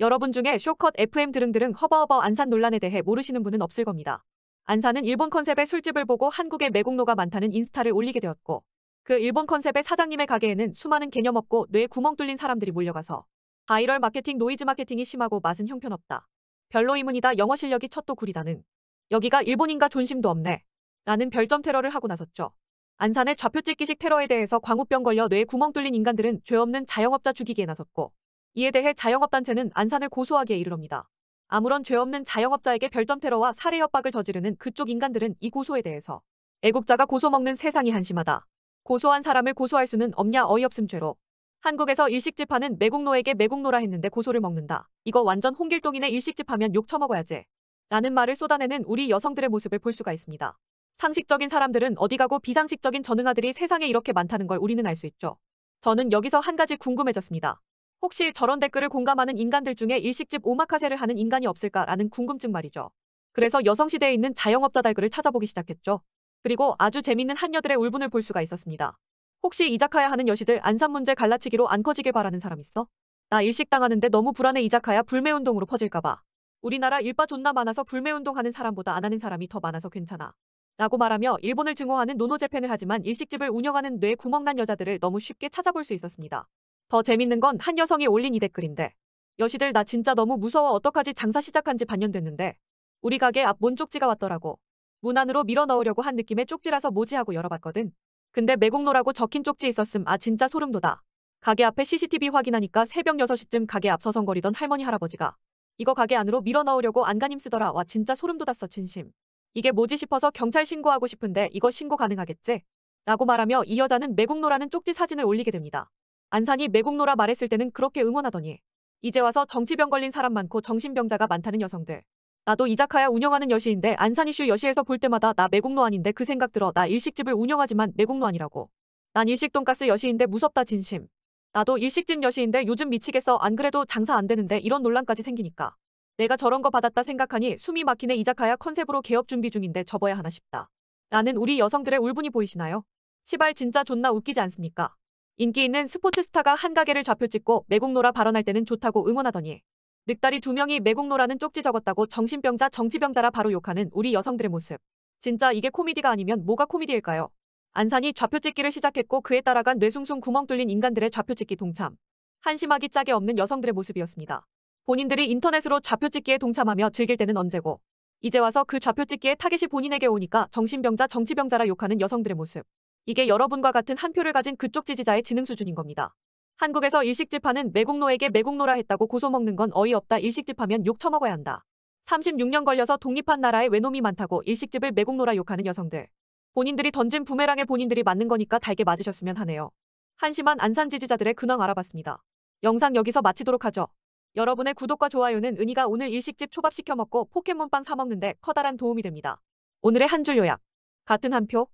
여러분 중에 쇼컷, FM 드릉드릉 허버허버 안산 논란에 대해 모르시는 분은 없을 겁니다. 안산은 일본 컨셉의 술집을 보고 한국의 매국노가 많다는 인스타를 올리게 되었고 그 일본 컨셉의 사장님의 가게에는 수많은 개념 없고 뇌 구멍 뚫린 사람들이 몰려가서 바이럴 마케팅 노이즈 마케팅이 심하고 맛은 형편없다. 별로 이문이다 영어 실력이 첫도 구리다는 여기가 일본인과 존심도 없네 라는 별점 테러를 하고 나섰죠. 안산의 좌표 찍기식 테러에 대해서 광우병 걸려 뇌 구멍 뚫린 인간들은 죄 없는 자영업자 죽이기에 나섰고 이에 대해 자영업단체는 안산을 고소하기에 이르럽니다. 아무런 죄 없는 자영업자에게 별점 테러와 살해 협박을 저지르는 그쪽 인간들은 이 고소에 대해서 애국자가 고소 먹는 세상이 한심하다. 고소한 사람을 고소할 수는 없냐 어이없음 죄로. 한국에서 일식집하는 매국노에게 매국노라 했는데 고소를 먹는다. 이거 완전 홍길동이네 일식집하면 욕 처먹어야지. 라는 말을 쏟아내는 우리 여성들의 모습을 볼 수가 있습니다. 상식적인 사람들은 어디 가고 비상식적인 전능아들이 세상에 이렇게 많다는 걸 우리는 알 수 있죠. 저는 여기서 한 가지 궁금해졌습니다. 혹시 저런 댓글을 공감하는 인간들 중에 일식집 오마카세를 하는 인간이 없을까라는 궁금증 말이죠. 그래서 여성시대에 있는 자영업자 달글을 찾아보기 시작했죠. 그리고 아주 재밌는 한녀들의 울분을 볼 수가 있었습니다. 혹시 이자카야 하는 여시들 안산 문제 갈라치기로 안 커지길 바라는 사람 있어? 나 일식 당하는데 너무 불안해 이자카야 불매운동으로 퍼질까봐. 우리나라 일바 존나 많아서 불매운동하는 사람보다 안 하는 사람이 더 많아서 괜찮아. 라고 말하며 일본을 증오하는 노노재팬을 하지만 일식집을 운영하는 뇌 구멍난 여자들을 너무 쉽게 찾아볼 수 있었습니다. 더 재밌는 건 한 여성이 올린 이 댓글인데 여시들 나 진짜 너무 무서워 어떡하지 장사 시작한 지 반년 됐는데 우리 가게 앞 뭔 쪽지가 왔더라고. 문 안으로 밀어 넣으려고 한 느낌의 쪽지라서 모지 하고 열어봤거든. 근데 매국노라고 적힌 쪽지 있었음 아 진짜 소름 돋아. 가게 앞에 CCTV 확인하니까 새벽 6시쯤 가게 앞 서성거리던 할머니 할아버지가 이거 가게 안으로 밀어 넣으려고 안간힘 쓰더라 와 진짜 소름 돋았어 진심. 이게 뭐지 싶어서 경찰 신고하고 싶은데 이거 신고 가능하겠지? 라고 말하며 이 여자는 매국노라는 쪽지 사진을 올리게 됩니다. 안산이 매국노라 말했을 때는 그렇게 응원하더니 이제 와서 정치병 걸린 사람 많고 정신병자가 많다는 여성들. 나도 이자카야 운영하는 여시인데 안산 이슈 여시에서 볼 때마다 나 매국노 아닌데 그 생각 들어 나 일식집을 운영하지만 매국노 아니라고. 난 일식 돈가스 여시인데 무섭다 진심. 나도 일식집 여시인데 요즘 미치겠어 안 그래도 장사 안 되는데 이런 논란까지 생기니까. 내가 저런 거 받았다 생각하니 숨이 막히네 이자카야 컨셉으로 개업 준비 중인데 접어야 하나 싶다. 나는 우리 여성들의 울분이 보이시나요? 시발 진짜 존나 웃기지 않습니까? 인기 있는 스포츠 스타가 한가게를 좌표찍고 매국노라 발언할 때는 좋다고 응원하더니 늑다리 두 명이 매국노라는 쪽지 적었다고 정신병자 정치병자라 바로 욕하는 우리 여성들의 모습. 진짜 이게 코미디가 아니면 뭐가 코미디일까요? 안산이 좌표찍기를 시작했고 그에 따라간 뇌숭숭 구멍 뚫린 인간들의 좌표찍기 동참. 한심하기 짝이 없는 여성들의 모습이었습니다. 본인들이 인터넷으로 좌표찍기에 동참하며 즐길 때는 언제고 이제 와서 그 좌표찍기에 타겟이 본인에게 오니까 정신병자 정치병자라 욕하는 여성들의 모습. 이게 여러분과 같은 한 표를 가진 그쪽 지지자의 지능 수준인 겁니다. 한국에서 일식집하는 매국노에게 매국노라 했다고 고소 먹는 건 어이없다. 일식집하면 욕 처먹어야 한다. 36년 걸려서 독립한 나라에 외놈이 많다고 일식집을 매국노라 욕하는 여성들. 본인들이 던진 부메랑에 본인들이 맞는 거니까 달게 맞으셨으면 하네요. 한심한 안산 지지자들의 근황 알아봤습니다. 영상 여기서 마치도록 하죠. 여러분의 구독과 좋아요는 은희가 오늘 일식집 초밥 시켜 먹고 포켓몬빵 사 먹는데 커다란 도움이 됩니다. 오늘의 한 줄 요약. 같은 한 표,